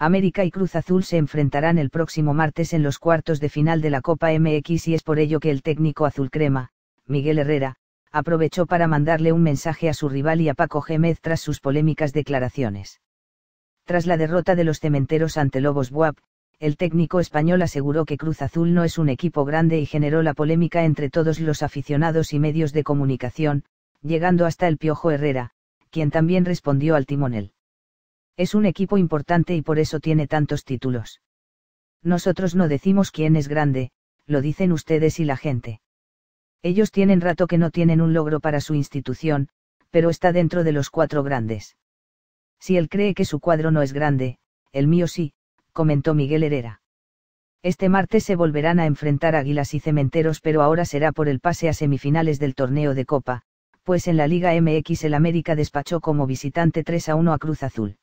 América y Cruz Azul se enfrentarán el próximo martes en los cuartos de final de la Copa MX y es por ello que el técnico azul crema, Miguel Herrera, aprovechó para mandarle un mensaje a su rival y a Paco Gémez tras sus polémicas declaraciones. Tras la derrota de los cementeros ante Lobos Buap, el técnico español aseguró que Cruz Azul no es un equipo grande y generó la polémica entre todos los aficionados y medios de comunicación, llegando hasta el Piojo Herrera, quien también respondió al timonel. Es un equipo importante y por eso tiene tantos títulos. Nosotros no decimos quién es grande, lo dicen ustedes y la gente. Ellos tienen rato que no tienen un logro para su institución, pero está dentro de los cuatro grandes. Si él cree que su cuadro no es grande, el mío sí, comentó Miguel Herrera. Este martes se volverán a enfrentar Águilas y Cementeros, pero ahora será por el pase a semifinales del torneo de Copa, pues en la Liga MX el América despachó como visitante 3 a 1 a Cruz Azul.